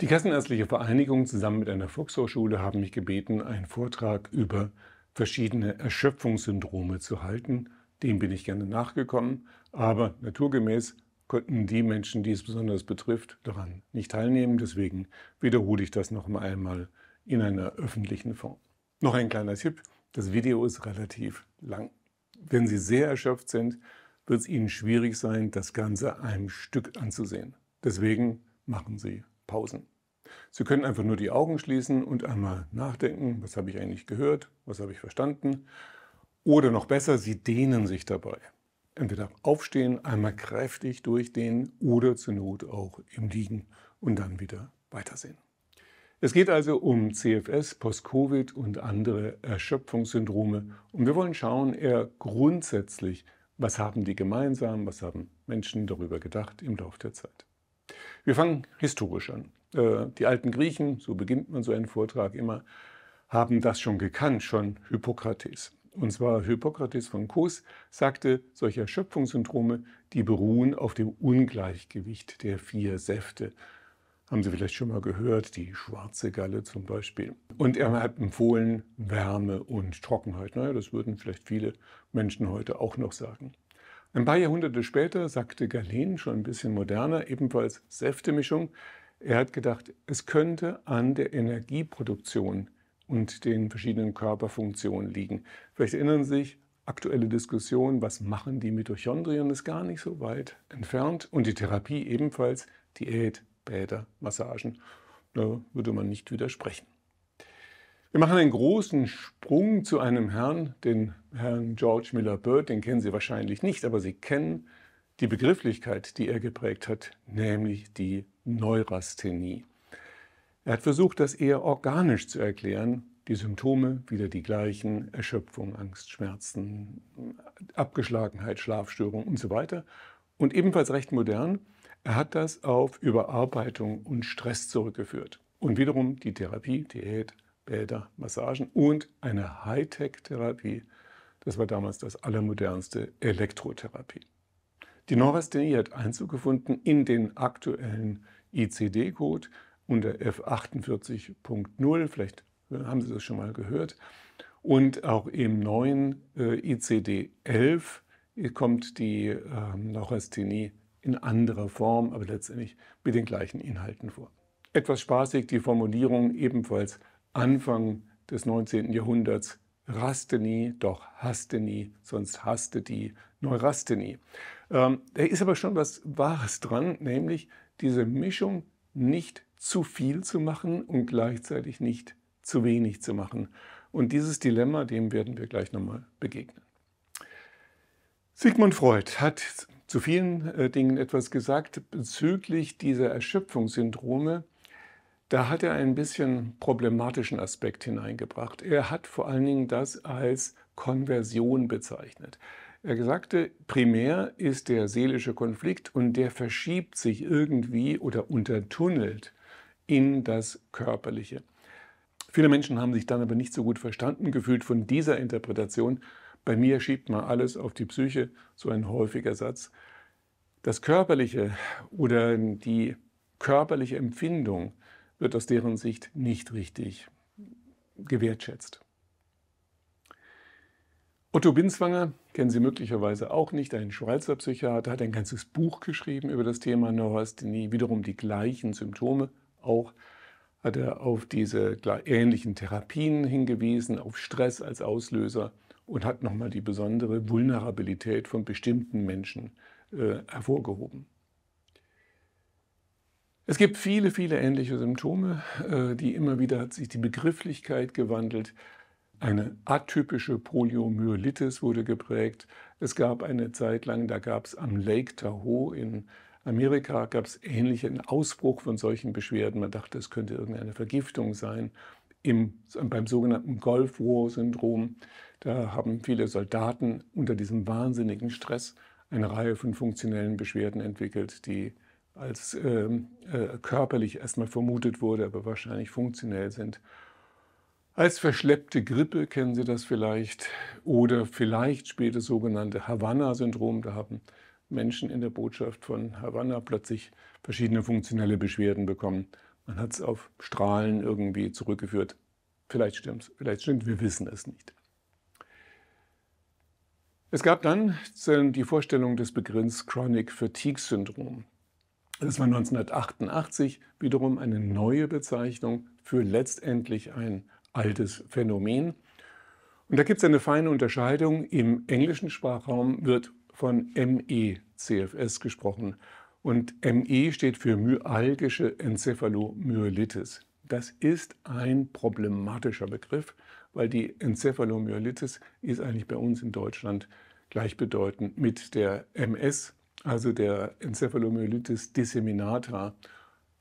Die Kassenärztliche Vereinigung zusammen mit einer Volkshochschule haben mich gebeten, einen Vortrag über verschiedene Erschöpfungssyndrome zu halten. Dem bin ich gerne nachgekommen, aber naturgemäß konnten die Menschen, die es besonders betrifft, daran nicht teilnehmen. Deswegen wiederhole ich das noch einmal in einer öffentlichen Form. Noch ein kleiner Tipp, das Video ist relativ lang. Wenn Sie sehr erschöpft sind, wird es Ihnen schwierig sein, das Ganze einem Stück anzusehen. Deswegen machen Sie Pausen. Sie können einfach nur die Augen schließen und einmal nachdenken, was habe ich eigentlich gehört, was habe ich verstanden. Oder noch besser, Sie dehnen sich dabei. Entweder aufstehen, einmal kräftig durchdehnen oder zur Not auch im Liegen und dann wieder weitersehen. Es geht also um CFS, Post-Covid und andere Erschöpfungssyndrome. Und wir wollen schauen, eher grundsätzlich, was haben die gemeinsam, was haben Menschen darüber gedacht im Laufe der Zeit. Wir fangen historisch an. Äh, die alten Griechen, so beginnt man so einen Vortrag immer, haben das schon gekannt, schon Hippokrates. Und zwar Hippokrates von Kos sagte, solche Erschöpfungssyndrome, die beruhen auf dem Ungleichgewicht der vier Säfte haben Sie vielleicht schon mal gehört, die schwarze Galle zum Beispiel. Und er hat empfohlen Wärme und Trockenheit. Naja, das würden vielleicht viele Menschen heute auch noch sagen. Ein paar Jahrhunderte später sagte Galen, schon ein bisschen moderner, ebenfalls Säftemischung, er hat gedacht, es könnte an der Energieproduktion und den verschiedenen Körperfunktionen liegen. Vielleicht erinnern Sie sich, aktuelle Diskussion, was machen die Mitochondrien, ist gar nicht so weit entfernt. Und die Therapie ebenfalls, Diät, Bäder, Massagen. Da würde man nicht widersprechen. Wir machen einen großen Sprung zu einem Herrn, den Herrn George Miller Bird, den kennen Sie wahrscheinlich nicht, aber Sie kennen die Begrifflichkeit, die er geprägt hat, nämlich die Neurasthenie. Er hat versucht, das eher organisch zu erklären, die Symptome wieder die gleichen, Erschöpfung, Angst, Schmerzen, Abgeschlagenheit, Schlafstörung und so weiter. Und ebenfalls recht modern, er hat das auf Überarbeitung und Stress zurückgeführt. Und wiederum die Therapie, Diät, Bäder, Massagen und eine Hightech-Therapie. Das war damals das allermodernste Elektrotherapie. Die Neurasthenie hat Einzug gefunden in den aktuellen ICD-Code unter F48.0. Vielleicht äh, haben Sie das schon mal gehört. Und auch im neuen äh, ICD-11 kommt die ähm, Neurasthenie in anderer Form, aber letztendlich mit den gleichen Inhalten vor. Etwas spaßig die Formulierung ebenfalls Anfang des 19. Jahrhunderts raste nie, doch haste nie, sonst haste die Neurasthenie. Ähm, da ist aber schon was Wahres dran, nämlich diese Mischung nicht zu viel zu machen und gleichzeitig nicht zu wenig zu machen. Und dieses Dilemma, dem werden wir gleich nochmal begegnen. Sigmund Freud hat zu vielen äh, Dingen etwas gesagt bezüglich dieser Erschöpfungssyndrome. Da hat er einen bisschen problematischen Aspekt hineingebracht. Er hat vor allen Dingen das als Konversion bezeichnet. Er sagte, primär ist der seelische Konflikt und der verschiebt sich irgendwie oder untertunnelt in das Körperliche. Viele Menschen haben sich dann aber nicht so gut verstanden gefühlt von dieser Interpretation bei mir schiebt man alles auf die Psyche, so ein häufiger Satz. Das Körperliche oder die körperliche Empfindung wird aus deren Sicht nicht richtig gewertschätzt. Otto Binswanger, kennen Sie möglicherweise auch nicht, ein Schweizer Psychiater, hat ein ganzes Buch geschrieben über das Thema Neurasthenie, wiederum die gleichen Symptome. Auch hat er auf diese ähnlichen Therapien hingewiesen, auf Stress als Auslöser und hat nochmal die besondere Vulnerabilität von bestimmten Menschen äh, hervorgehoben. Es gibt viele, viele ähnliche Symptome, äh, die immer wieder hat sich die Begrifflichkeit gewandelt. Eine atypische Poliomyelitis wurde geprägt. Es gab eine Zeit lang, da gab es am Lake Tahoe in Amerika gab es ähnlichen Ausbruch von solchen Beschwerden. Man dachte, es könnte irgendeine Vergiftung sein. Im, beim sogenannten Gulf War Syndrom da haben viele Soldaten unter diesem wahnsinnigen Stress eine Reihe von funktionellen Beschwerden entwickelt, die als äh, äh, körperlich erstmal vermutet wurde, aber wahrscheinlich funktionell sind. Als verschleppte Grippe kennen Sie das vielleicht oder vielleicht später sogenannte Havanna-Syndrom. Da haben Menschen in der Botschaft von Havanna plötzlich verschiedene funktionelle Beschwerden bekommen. Man hat es auf Strahlen irgendwie zurückgeführt. Vielleicht stimmt es, vielleicht stimmt, wir wissen es nicht. Es gab dann die Vorstellung des Begriffs Chronic Fatigue Syndrom. Das war 1988 wiederum eine neue Bezeichnung für letztendlich ein altes Phänomen. Und da gibt es eine feine Unterscheidung. Im englischen Sprachraum wird von ME-CFS gesprochen. Und ME steht für myalgische Enzephalomyelitis. Das ist ein problematischer Begriff, weil die Enzephalomyelitis ist eigentlich bei uns in Deutschland gleichbedeutend mit der MS, also der Enzephalomyelitis disseminata.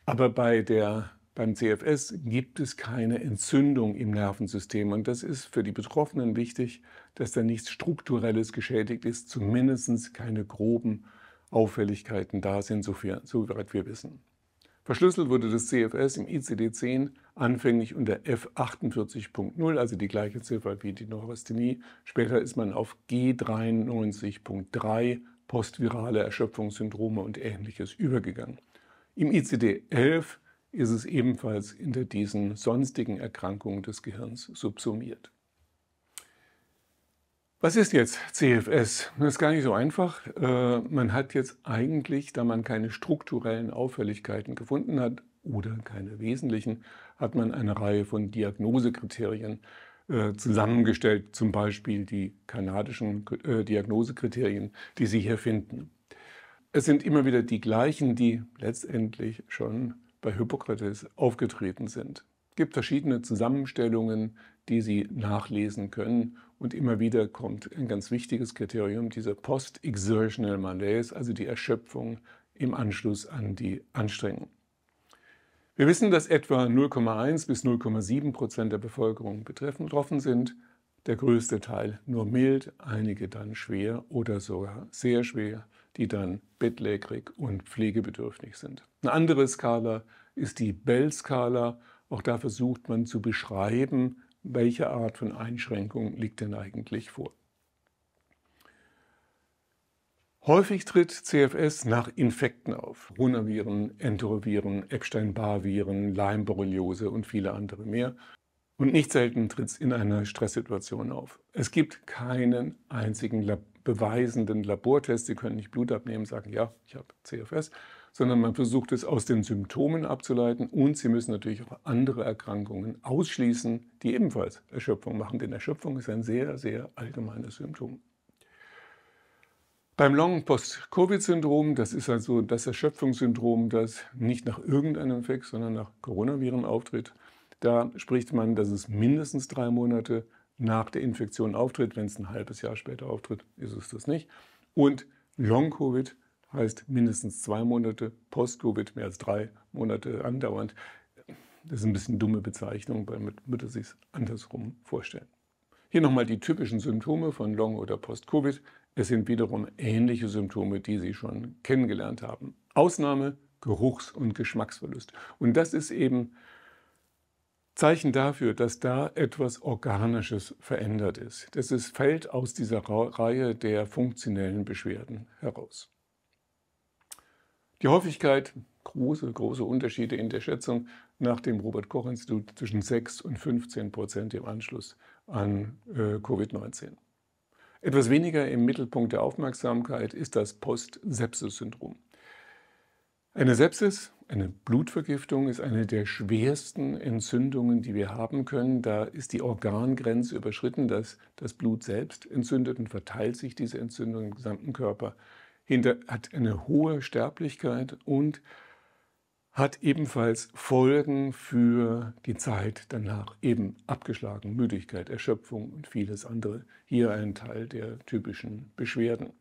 Aber bei der, beim CFS gibt es keine Entzündung im Nervensystem. Und das ist für die Betroffenen wichtig, dass da nichts Strukturelles geschädigt ist, zumindest keine groben Auffälligkeiten da sind, soweit wir wissen. Verschlüsselt wurde das CFS im ICD-10 anfänglich unter F48.0, also die gleiche Ziffer wie die Neurasthenie. Später ist man auf G93.3, postvirale Erschöpfungssyndrome und ähnliches übergegangen. Im ICD-11 ist es ebenfalls hinter diesen sonstigen Erkrankungen des Gehirns subsumiert. Was ist jetzt CFS? Das ist gar nicht so einfach. Äh, man hat jetzt eigentlich, da man keine strukturellen Auffälligkeiten gefunden hat oder keine wesentlichen, hat man eine Reihe von Diagnosekriterien äh, zusammengestellt, zum Beispiel die kanadischen äh, Diagnosekriterien, die Sie hier finden. Es sind immer wieder die gleichen, die letztendlich schon bei Hippokrates aufgetreten sind. Es gibt verschiedene Zusammenstellungen, die Sie nachlesen können und immer wieder kommt ein ganz wichtiges Kriterium, dieser Post-Exertional Malaise, also die Erschöpfung im Anschluss an die Anstrengung. Wir wissen, dass etwa 0,1 bis 0,7 Prozent der Bevölkerung betroffen sind, der größte Teil nur mild, einige dann schwer oder sogar sehr schwer, die dann bettlägerig und pflegebedürftig sind. Eine andere Skala ist die Bell-Skala. Auch da versucht man zu beschreiben, welche Art von Einschränkung liegt denn eigentlich vor. Häufig tritt CFS nach Infekten auf. Runaviren, Enteroviren, Epstein-Barr-Viren, Lyme-Borreliose und viele andere mehr. Und nicht selten tritt es in einer Stresssituation auf. Es gibt keinen einzigen Lab beweisenden Labortest. Sie können nicht Blut abnehmen, und sagen, ja, ich habe CFS, sondern man versucht es aus den Symptomen abzuleiten. Und Sie müssen natürlich auch andere Erkrankungen ausschließen, die ebenfalls Erschöpfung machen. Denn Erschöpfung ist ein sehr, sehr allgemeines Symptom. Beim Long Post-Covid-Syndrom, das ist also das Erschöpfungssyndrom, das nicht nach irgendeinem Infekt, sondern nach Coronaviren auftritt, da spricht man, dass es mindestens drei Monate nach der Infektion auftritt. Wenn es ein halbes Jahr später auftritt, ist es das nicht. Und Long-Covid heißt mindestens zwei Monate, Post-Covid mehr als drei Monate andauernd. Das ist ein bisschen dumme Bezeichnung, weil man würde sich andersrum vorstellen. Hier nochmal die typischen Symptome von Long- oder Post-Covid. Es sind wiederum ähnliche Symptome, die Sie schon kennengelernt haben. Ausnahme Geruchs- und Geschmacksverlust. Und das ist eben Zeichen dafür, dass da etwas Organisches verändert ist. Das ist, fällt aus dieser Reihe der funktionellen Beschwerden heraus. Die Häufigkeit, große, große Unterschiede in der Schätzung nach dem Robert-Koch-Institut zwischen 6 und 15 Prozent im Anschluss an äh, Covid-19. Etwas weniger im Mittelpunkt der Aufmerksamkeit ist das Post-Sepsis-Syndrom. Eine Sepsis, eine Blutvergiftung, ist eine der schwersten Entzündungen, die wir haben können. Da ist die Organgrenze überschritten, dass das Blut selbst entzündet und verteilt sich diese Entzündung im gesamten Körper. Hinter, hat eine hohe Sterblichkeit und hat ebenfalls Folgen für die Zeit danach, eben abgeschlagen, Müdigkeit, Erschöpfung und vieles andere. Hier ein Teil der typischen Beschwerden.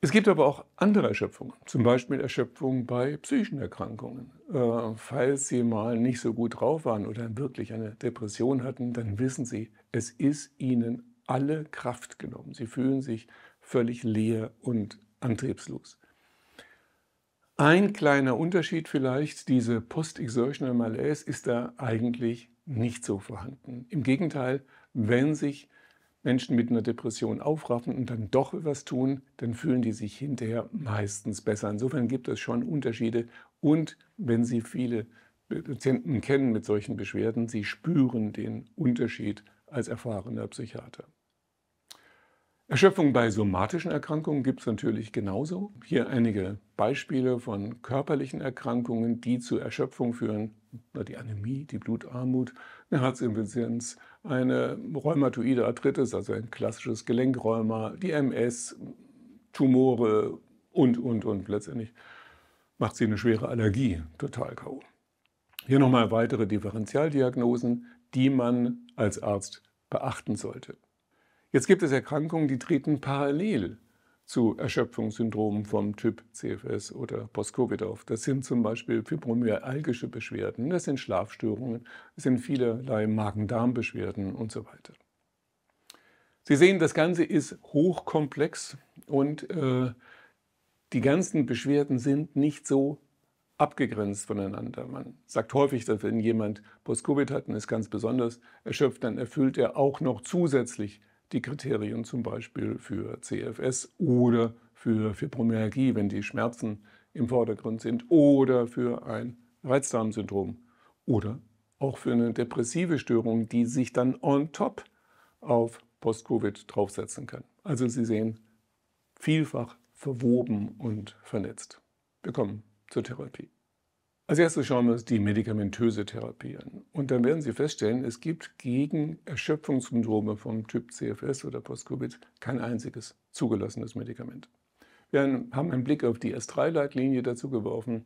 Es gibt aber auch andere Erschöpfungen, zum Beispiel Erschöpfung bei psychischen Erkrankungen. Äh, falls Sie mal nicht so gut drauf waren oder wirklich eine Depression hatten, dann wissen Sie, es ist Ihnen alle Kraft genommen. Sie fühlen sich völlig leer und antriebslos. Ein kleiner Unterschied vielleicht, diese Post-Exertional Malaise ist da eigentlich nicht so vorhanden. Im Gegenteil, wenn sich Menschen mit einer Depression aufraffen und dann doch etwas tun, dann fühlen die sich hinterher meistens besser. Insofern gibt es schon Unterschiede. Und wenn Sie viele Patienten kennen mit solchen Beschwerden, Sie spüren den Unterschied als erfahrener Psychiater. Erschöpfung bei somatischen Erkrankungen gibt es natürlich genauso. Hier einige Beispiele von körperlichen Erkrankungen, die zu Erschöpfung führen. Die Anämie, die Blutarmut, eine Herzinfizienz, eine rheumatoide Arthritis, also ein klassisches Gelenkrheuma, die MS, Tumore und, und, und. Letztendlich macht sie eine schwere Allergie total K.O. Hier nochmal weitere Differentialdiagnosen, die man als Arzt beachten sollte. Jetzt gibt es Erkrankungen, die treten parallel zu Erschöpfungssyndromen vom Typ CFS oder Post-Covid auf. Das sind zum Beispiel fibromyalgische Beschwerden, das sind Schlafstörungen, das sind vielerlei Magen-Darm-Beschwerden und so weiter. Sie sehen, das Ganze ist hochkomplex und äh, die ganzen Beschwerden sind nicht so abgegrenzt voneinander. Man sagt häufig, dass wenn jemand Post-Covid hat und ist ganz besonders erschöpft, dann erfüllt er auch noch zusätzlich die Kriterien zum Beispiel für CFS oder für Fibromyalgie, wenn die Schmerzen im Vordergrund sind, oder für ein Reizdarmsyndrom oder auch für eine depressive Störung, die sich dann on top auf Post-Covid draufsetzen kann. Also Sie sehen, vielfach verwoben und vernetzt. Willkommen zur Therapie. Als erstes schauen wir uns die medikamentöse Therapie an. Und dann werden Sie feststellen, es gibt gegen Erschöpfungssyndrome vom Typ CFS oder Post-Covid kein einziges zugelassenes Medikament. Wir haben einen Blick auf die S3-Leitlinie dazu geworfen.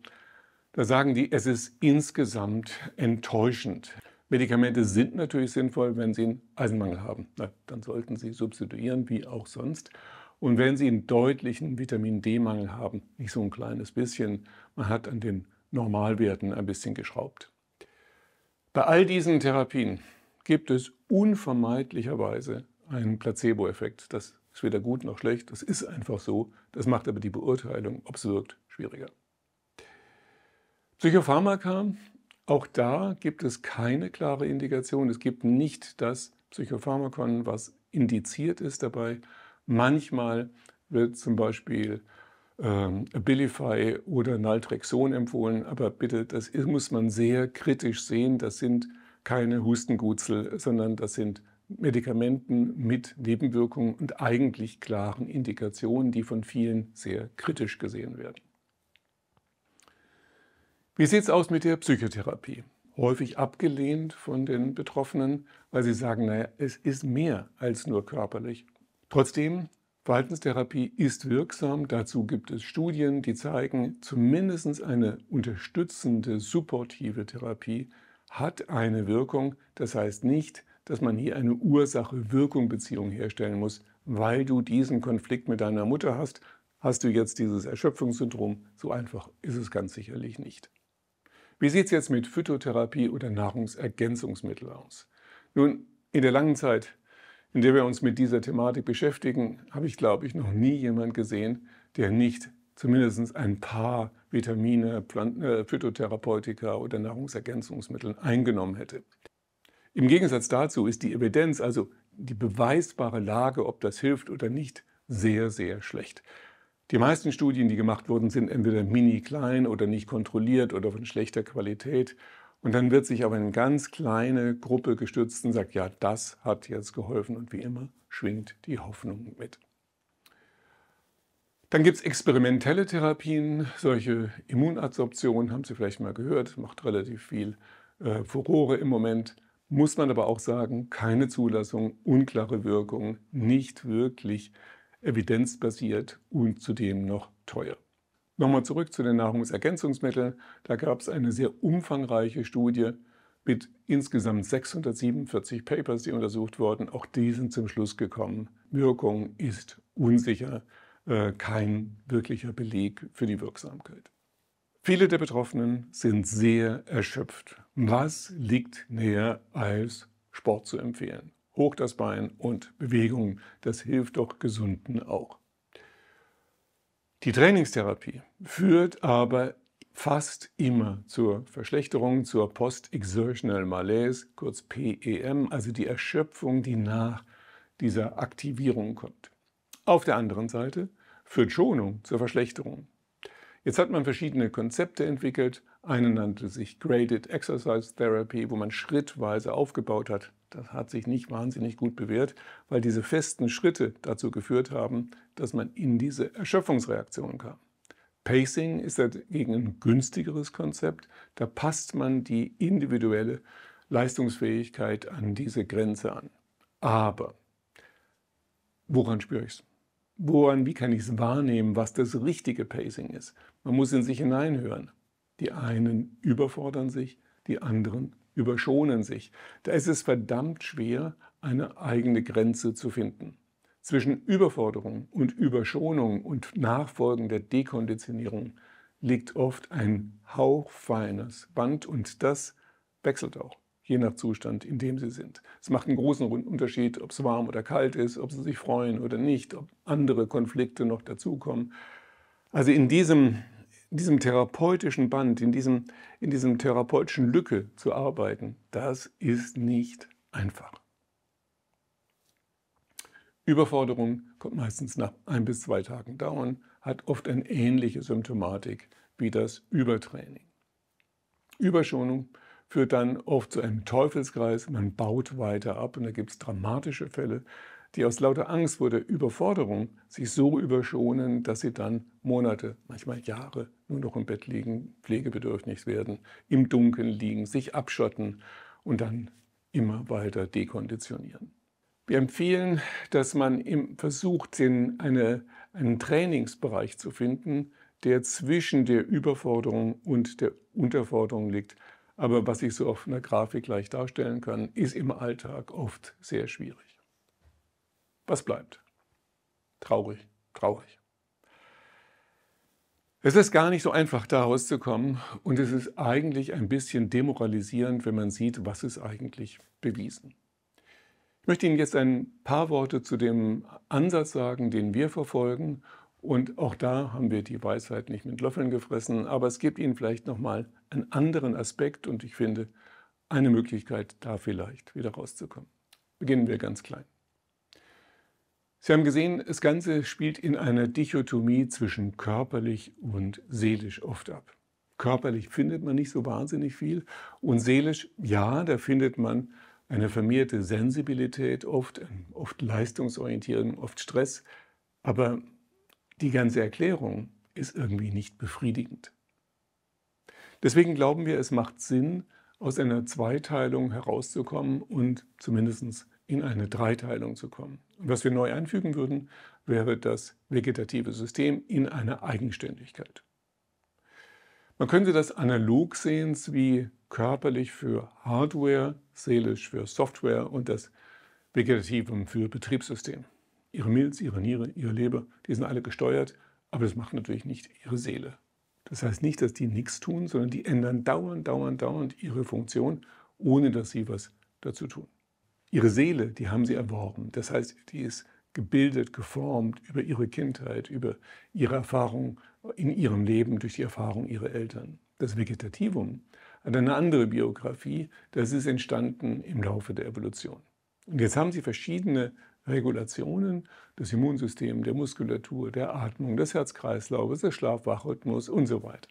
Da sagen die, es ist insgesamt enttäuschend. Medikamente sind natürlich sinnvoll, wenn Sie einen Eisenmangel haben. Na, dann sollten Sie substituieren, wie auch sonst. Und wenn Sie einen deutlichen Vitamin D-Mangel haben, nicht so ein kleines bisschen, man hat an den Normalwerten ein bisschen geschraubt. Bei all diesen Therapien gibt es unvermeidlicherweise einen Placebo-Effekt. Das ist weder gut noch schlecht, das ist einfach so. Das macht aber die Beurteilung, ob es wirkt, schwieriger. Psychopharmaka, auch da gibt es keine klare Indikation. Es gibt nicht das Psychopharmakon, was indiziert ist dabei. Manchmal wird zum Beispiel ähm, Abilify oder Naltrexon empfohlen. Aber bitte, das muss man sehr kritisch sehen. Das sind keine Hustengutzel, sondern das sind Medikamenten mit Nebenwirkungen und eigentlich klaren Indikationen, die von vielen sehr kritisch gesehen werden. Wie sieht es aus mit der Psychotherapie? Häufig abgelehnt von den Betroffenen, weil sie sagen, naja, es ist mehr als nur körperlich. Trotzdem Verhaltenstherapie ist wirksam. Dazu gibt es Studien, die zeigen, zumindest eine unterstützende, supportive Therapie hat eine Wirkung. Das heißt nicht, dass man hier eine Ursache-Wirkung-Beziehung herstellen muss, weil du diesen Konflikt mit deiner Mutter hast, hast du jetzt dieses Erschöpfungssyndrom. So einfach ist es ganz sicherlich nicht. Wie sieht es jetzt mit Phytotherapie oder Nahrungsergänzungsmittel aus? Nun, in der langen Zeit in der wir uns mit dieser Thematik beschäftigen, habe ich, glaube ich, noch nie jemand gesehen, der nicht zumindest ein paar Vitamine, Pflanzen, äh, Phytotherapeutika oder Nahrungsergänzungsmittel eingenommen hätte. Im Gegensatz dazu ist die Evidenz, also die beweisbare Lage, ob das hilft oder nicht, sehr, sehr schlecht. Die meisten Studien, die gemacht wurden, sind entweder mini klein oder nicht kontrolliert oder von schlechter Qualität und dann wird sich aber eine ganz kleine Gruppe gestützt und sagt, ja, das hat jetzt geholfen. Und wie immer schwingt die Hoffnung mit. Dann gibt es experimentelle Therapien, solche Immunadsorption, haben Sie vielleicht mal gehört, macht relativ viel äh, Furore im Moment. Muss man aber auch sagen, keine Zulassung, unklare Wirkung, nicht wirklich evidenzbasiert und zudem noch teuer. Nochmal zurück zu den Nahrungsergänzungsmitteln. Da gab es eine sehr umfangreiche Studie mit insgesamt 647 Papers, die untersucht wurden. Auch die sind zum Schluss gekommen. Wirkung ist unsicher, äh, kein wirklicher Beleg für die Wirksamkeit. Viele der Betroffenen sind sehr erschöpft. Was liegt näher als Sport zu empfehlen? Hoch das Bein und Bewegung, das hilft doch Gesunden auch. Die Trainingstherapie führt aber fast immer zur Verschlechterung, zur Post-Exertional Malaise, kurz PEM, also die Erschöpfung, die nach dieser Aktivierung kommt. Auf der anderen Seite führt Schonung zur Verschlechterung. Jetzt hat man verschiedene Konzepte entwickelt. Eine nannte sich Graded Exercise Therapy, wo man schrittweise aufgebaut hat, das hat sich nicht wahnsinnig gut bewährt, weil diese festen Schritte dazu geführt haben, dass man in diese Erschöpfungsreaktion kam. Pacing ist dagegen ein günstigeres Konzept. Da passt man die individuelle Leistungsfähigkeit an diese Grenze an. Aber woran spüre ich es? Woran, wie kann ich es wahrnehmen, was das richtige Pacing ist? Man muss in sich hineinhören. Die einen überfordern sich, die anderen überschonen sich. Da ist es verdammt schwer, eine eigene Grenze zu finden. Zwischen Überforderung und Überschonung und nachfolgender Dekonditionierung liegt oft ein hauchfeines Band und das wechselt auch, je nach Zustand, in dem sie sind. Es macht einen großen Unterschied, ob es warm oder kalt ist, ob sie sich freuen oder nicht, ob andere Konflikte noch dazukommen. Also in diesem in diesem therapeutischen Band, in diesem, in diesem therapeutischen Lücke zu arbeiten, das ist nicht einfach. Überforderung kommt meistens nach ein bis zwei Tagen dauern, hat oft eine ähnliche Symptomatik wie das Übertraining. Überschonung führt dann oft zu einem Teufelskreis, man baut weiter ab und da gibt es dramatische Fälle, die aus lauter Angst vor der Überforderung sich so überschonen, dass sie dann Monate, manchmal Jahre nur noch im Bett liegen, pflegebedürftig werden, im Dunkeln liegen, sich abschotten und dann immer weiter dekonditionieren. Wir empfehlen, dass man versucht, eine, einen Trainingsbereich zu finden, der zwischen der Überforderung und der Unterforderung liegt. Aber was ich so auf einer Grafik gleich darstellen kann, ist im Alltag oft sehr schwierig. Was bleibt? Traurig, traurig. Es ist gar nicht so einfach, da rauszukommen und es ist eigentlich ein bisschen demoralisierend, wenn man sieht, was ist eigentlich bewiesen. Ich möchte Ihnen jetzt ein paar Worte zu dem Ansatz sagen, den wir verfolgen und auch da haben wir die Weisheit nicht mit Löffeln gefressen, aber es gibt Ihnen vielleicht nochmal einen anderen Aspekt und ich finde eine Möglichkeit, da vielleicht wieder rauszukommen. Beginnen wir ganz klein. Sie haben gesehen, das Ganze spielt in einer Dichotomie zwischen körperlich und seelisch oft ab. Körperlich findet man nicht so wahnsinnig viel und seelisch, ja, da findet man eine vermehrte Sensibilität, oft, oft Leistungsorientierung, oft Stress, aber die ganze Erklärung ist irgendwie nicht befriedigend. Deswegen glauben wir, es macht Sinn, aus einer Zweiteilung herauszukommen und zumindest in eine Dreiteilung zu kommen. Was wir neu einfügen würden, wäre das vegetative System in einer Eigenständigkeit. Man könnte das analog sehen, wie körperlich für Hardware, seelisch für Software und das Vegetativum für Betriebssystem. Ihre Milz, ihre Niere, ihre Leber, die sind alle gesteuert, aber das macht natürlich nicht ihre Seele. Das heißt nicht, dass die nichts tun, sondern die ändern dauernd, dauernd, dauernd ihre Funktion, ohne dass sie was dazu tun. Ihre Seele, die haben sie erworben. Das heißt, die ist gebildet, geformt über ihre Kindheit, über ihre Erfahrung in ihrem Leben, durch die Erfahrung ihrer Eltern. Das Vegetativum hat eine andere Biografie, das ist entstanden im Laufe der Evolution. Und jetzt haben sie verschiedene Regulationen des Immunsystems, der Muskulatur, der Atmung, des Herzkreislaufes, kreislaufes des schlaf und so weiter.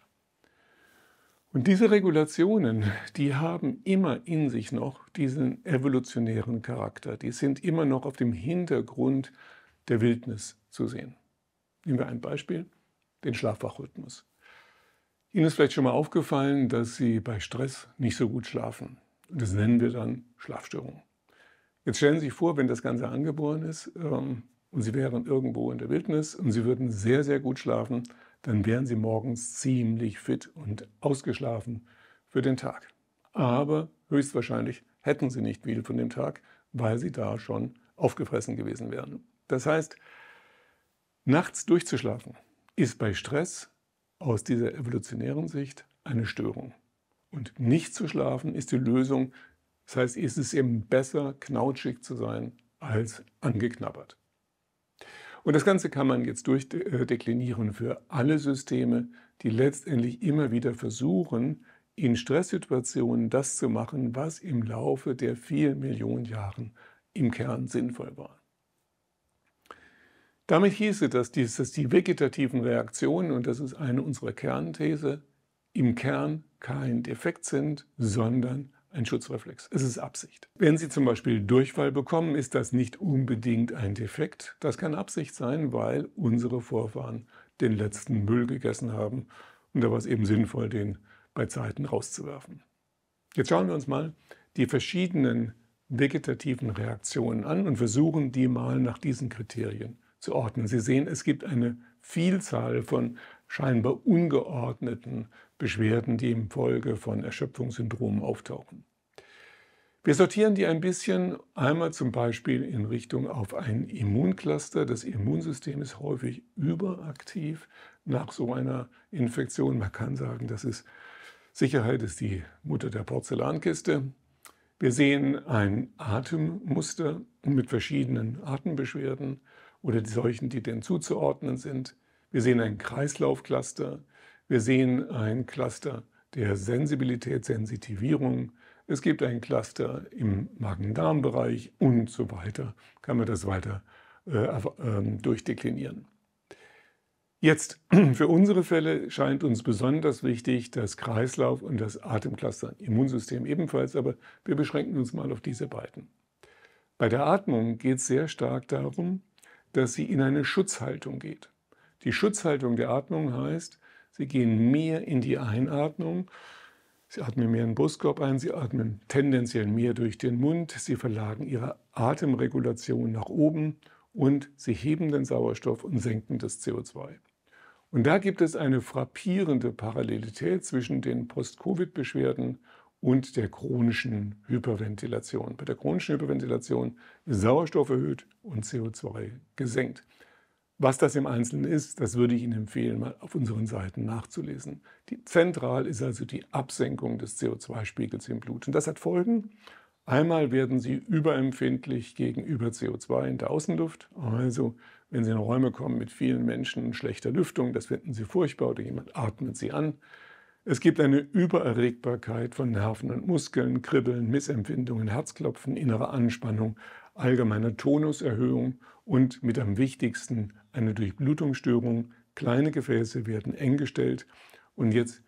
Und diese Regulationen, die haben immer in sich noch diesen evolutionären Charakter. Die sind immer noch auf dem Hintergrund der Wildnis zu sehen. Nehmen wir ein Beispiel, den Schlafwachrhythmus. Ihnen ist vielleicht schon mal aufgefallen, dass Sie bei Stress nicht so gut schlafen. das nennen wir dann Schlafstörung. Jetzt stellen Sie sich vor, wenn das Ganze angeboren ist ähm, und Sie wären irgendwo in der Wildnis und Sie würden sehr, sehr gut schlafen, dann wären Sie morgens ziemlich fit und ausgeschlafen für den Tag. Aber höchstwahrscheinlich hätten Sie nicht viel von dem Tag, weil Sie da schon aufgefressen gewesen wären. Das heißt, nachts durchzuschlafen ist bei Stress aus dieser evolutionären Sicht eine Störung. Und nicht zu schlafen ist die Lösung. Das heißt, es ist eben besser, knautschig zu sein als angeknabbert. Und das Ganze kann man jetzt durchdeklinieren äh, für alle Systeme, die letztendlich immer wieder versuchen, in Stresssituationen das zu machen, was im Laufe der vielen Millionen Jahren im Kern sinnvoll war. Damit hieße, dass, dies, dass die vegetativen Reaktionen, und das ist eine unserer Kernthese, im Kern kein Defekt sind, sondern ein Schutzreflex. Es ist Absicht. Wenn Sie zum Beispiel Durchfall bekommen, ist das nicht unbedingt ein Defekt. Das kann Absicht sein, weil unsere Vorfahren den letzten Müll gegessen haben. Und da war es eben sinnvoll, den bei Zeiten rauszuwerfen. Jetzt schauen wir uns mal die verschiedenen vegetativen Reaktionen an und versuchen, die mal nach diesen Kriterien zu ordnen. Sie sehen, es gibt eine Vielzahl von scheinbar ungeordneten Beschwerden, die infolge von Erschöpfungssyndrom auftauchen. Wir sortieren die ein bisschen, einmal zum Beispiel in Richtung auf ein Immuncluster. Das Immunsystem ist häufig überaktiv nach so einer Infektion. Man kann sagen, das ist Sicherheit ist die Mutter der Porzellankiste. Wir sehen ein Atemmuster mit verschiedenen Atembeschwerden oder die Seuchen, die denn zuzuordnen sind. Wir sehen ein Kreislaufcluster. Wir sehen ein Cluster der Sensibilität, Sensitivierung. Es gibt ein Cluster im Magen-Darm-Bereich und so weiter. Kann man das weiter äh, äh, durchdeklinieren. Jetzt, für unsere Fälle scheint uns besonders wichtig das Kreislauf und das Atemcluster, Immunsystem ebenfalls, aber wir beschränken uns mal auf diese beiden. Bei der Atmung geht es sehr stark darum, dass sie in eine Schutzhaltung geht. Die Schutzhaltung der Atmung heißt, Sie gehen mehr in die Einatmung. Sie atmen mehr in den Brustkorb ein, Sie atmen tendenziell mehr durch den Mund, Sie verlagen Ihre Atemregulation nach oben und Sie heben den Sauerstoff und senken das CO2. Und da gibt es eine frappierende Parallelität zwischen den Post-Covid-Beschwerden und der chronischen Hyperventilation. Bei der chronischen Hyperventilation ist Sauerstoff erhöht und CO2 gesenkt. Was das im Einzelnen ist, das würde ich Ihnen empfehlen, mal auf unseren Seiten nachzulesen. Die zentral ist also die Absenkung des CO2-Spiegels im Blut. Und das hat Folgen. Einmal werden Sie überempfindlich gegenüber CO2 in der Außenluft. Also wenn Sie in Räume kommen mit vielen Menschen, schlechter Lüftung, das finden Sie furchtbar oder jemand atmet Sie an. Es gibt eine Übererregbarkeit von Nerven und Muskeln, Kribbeln, Missempfindungen, Herzklopfen, innere Anspannung, allgemeine Tonuserhöhung und mit am wichtigsten eine Durchblutungsstörung. Kleine Gefäße werden eng gestellt und jetzt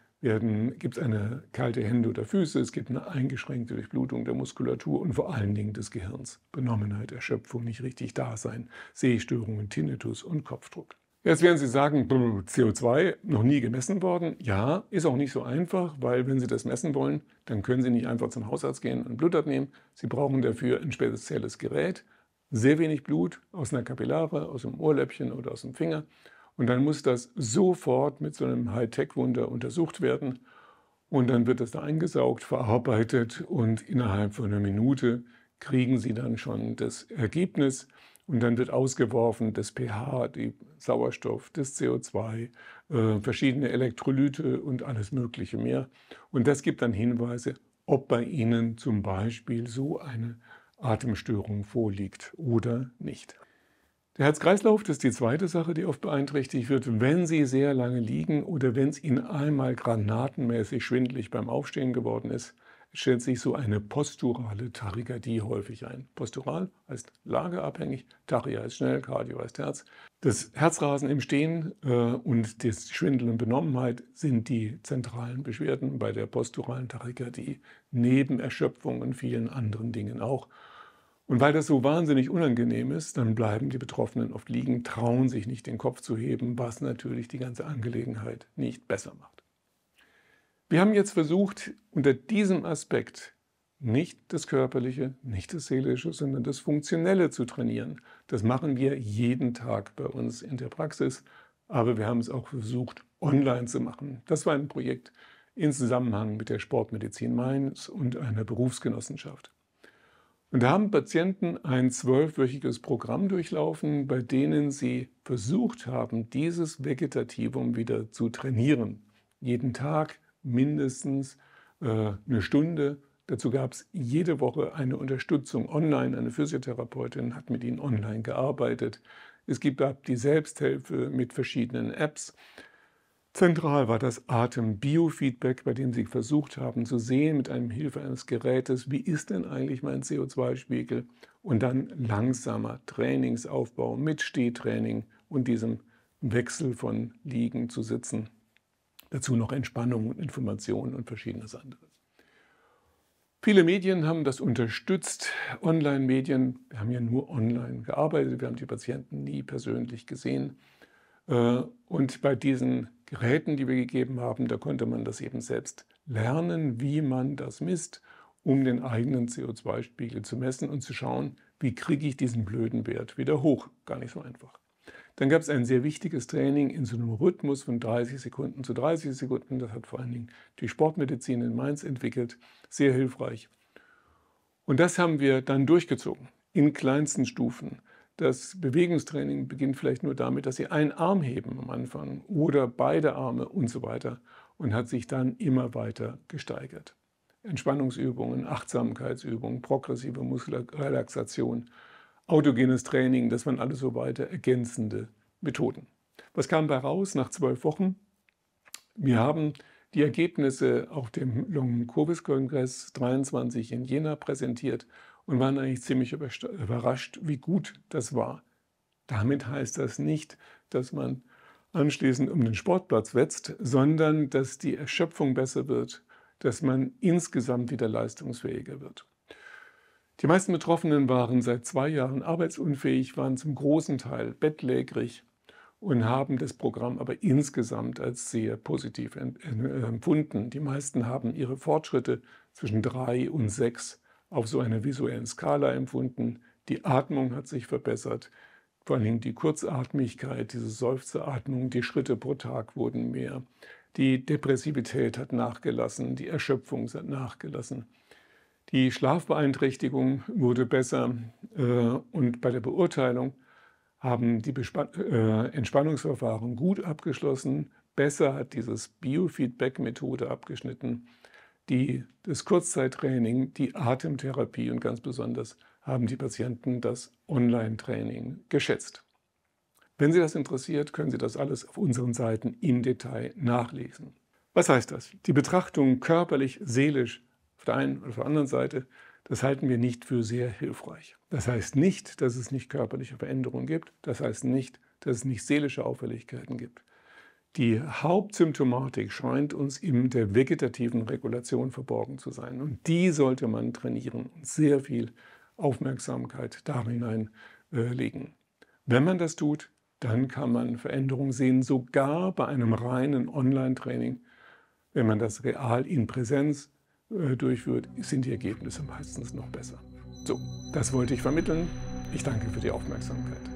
gibt es eine kalte Hände oder Füße, es gibt eine eingeschränkte Durchblutung der Muskulatur und vor allen Dingen des Gehirns. Benommenheit, Erschöpfung, nicht richtig Dasein, Sehstörungen, Tinnitus und Kopfdruck. Jetzt werden Sie sagen, CO2 noch nie gemessen worden. Ja, ist auch nicht so einfach, weil wenn Sie das messen wollen, dann können Sie nicht einfach zum Hausarzt gehen und Blut abnehmen. Sie brauchen dafür ein spezielles Gerät, sehr wenig Blut aus einer Kapillare, aus dem Ohrläppchen oder aus dem Finger. Und dann muss das sofort mit so einem Hightech-Wunder untersucht werden. Und dann wird das da eingesaugt, verarbeitet und innerhalb von einer Minute kriegen Sie dann schon das Ergebnis. Und dann wird ausgeworfen das pH, die Sauerstoff, das CO2, äh, verschiedene Elektrolyte und alles Mögliche mehr. Und das gibt dann Hinweise, ob bei Ihnen zum Beispiel so eine Atemstörung vorliegt oder nicht. Der Herz-Kreislauf ist die zweite Sache, die oft beeinträchtigt wird, wenn Sie sehr lange liegen oder wenn es Ihnen einmal granatenmäßig schwindlig beim Aufstehen geworden ist, stellt sich so eine posturale Tachykardie häufig ein. Postural heißt lageabhängig, Tachya heißt schnell, Cardio heißt Herz. Das Herzrasen im Stehen äh, und das Schwindel und Benommenheit sind die zentralen Beschwerden bei der posturalen Tachykardie, neben Erschöpfung und vielen anderen Dingen auch. Und weil das so wahnsinnig unangenehm ist, dann bleiben die Betroffenen oft liegen, trauen sich nicht den Kopf zu heben, was natürlich die ganze Angelegenheit nicht besser macht. Wir haben jetzt versucht, unter diesem Aspekt nicht das Körperliche, nicht das Seelische, sondern das Funktionelle zu trainieren. Das machen wir jeden Tag bei uns in der Praxis, aber wir haben es auch versucht, online zu machen. Das war ein Projekt in Zusammenhang mit der Sportmedizin Mainz und einer Berufsgenossenschaft. Und da haben Patienten ein zwölfwöchiges Programm durchlaufen, bei denen sie versucht haben, dieses Vegetativum wieder zu trainieren. Jeden Tag mindestens äh, eine Stunde. Dazu gab es jede Woche eine Unterstützung online. Eine Physiotherapeutin hat mit ihnen online gearbeitet. Es gibt die Selbsthilfe mit verschiedenen Apps. Zentral war das Atem-Biofeedback, bei dem sie versucht haben zu sehen mit einem Hilfe eines Gerätes, wie ist denn eigentlich mein CO2-Spiegel und dann langsamer Trainingsaufbau mit Stehtraining und diesem Wechsel von Liegen zu Sitzen. Dazu noch Entspannung und Informationen und verschiedenes anderes. Viele Medien haben das unterstützt. Online-Medien, wir haben ja nur online gearbeitet, wir haben die Patienten nie persönlich gesehen. Äh, und bei diesen Geräten, die wir gegeben haben, da konnte man das eben selbst lernen, wie man das misst, um den eigenen CO2-Spiegel zu messen und zu schauen, wie kriege ich diesen blöden Wert wieder hoch. Gar nicht so einfach. Dann gab es ein sehr wichtiges Training in so einem Rhythmus von 30 Sekunden zu 30 Sekunden. Das hat vor allen Dingen die Sportmedizin in Mainz entwickelt. Sehr hilfreich. Und das haben wir dann durchgezogen in kleinsten Stufen. Das Bewegungstraining beginnt vielleicht nur damit, dass Sie einen Arm heben am Anfang oder beide Arme und so weiter und hat sich dann immer weiter gesteigert. Entspannungsübungen, Achtsamkeitsübungen, progressive Muskelrelaxation, autogenes Training, das waren alles so weiter ergänzende Methoden. Was kam bei raus nach zwölf Wochen? Wir haben die Ergebnisse auf dem Long-Covid-Kongress 23 in Jena präsentiert und waren eigentlich ziemlich überrascht, wie gut das war. Damit heißt das nicht, dass man anschließend um den Sportplatz wetzt, sondern dass die Erschöpfung besser wird, dass man insgesamt wieder leistungsfähiger wird. Die meisten Betroffenen waren seit zwei Jahren arbeitsunfähig, waren zum großen Teil bettlägerig und haben das Programm aber insgesamt als sehr positiv empfunden. Die meisten haben ihre Fortschritte zwischen drei und sechs auf so einer visuellen Skala empfunden. Die Atmung hat sich verbessert. Vor allem die Kurzatmigkeit, diese Seufzeratmung, die Schritte pro Tag wurden mehr. Die Depressivität hat nachgelassen, die Erschöpfung hat nachgelassen. Die Schlafbeeinträchtigung wurde besser äh, und bei der Beurteilung haben die Bespan äh, Entspannungsverfahren gut abgeschlossen. Besser hat dieses Biofeedback-Methode abgeschnitten die, das Kurzzeittraining, die Atemtherapie und ganz besonders haben die Patienten das Online-Training geschätzt. Wenn Sie das interessiert, können Sie das alles auf unseren Seiten im Detail nachlesen. Was heißt das? Die Betrachtung körperlich, seelisch auf der einen oder auf der anderen Seite, das halten wir nicht für sehr hilfreich. Das heißt nicht, dass es nicht körperliche Veränderungen gibt. Das heißt nicht, dass es nicht seelische Auffälligkeiten gibt. Die Hauptsymptomatik scheint uns in der vegetativen Regulation verborgen zu sein. Und die sollte man trainieren und sehr viel Aufmerksamkeit da hineinlegen. äh, Wenn man das tut, dann kann man Veränderungen sehen, sogar bei einem reinen Online-Training. Wenn man das real in Präsenz äh, durchführt, sind die Ergebnisse meistens noch besser. So, das wollte ich vermitteln. Ich danke für die Aufmerksamkeit.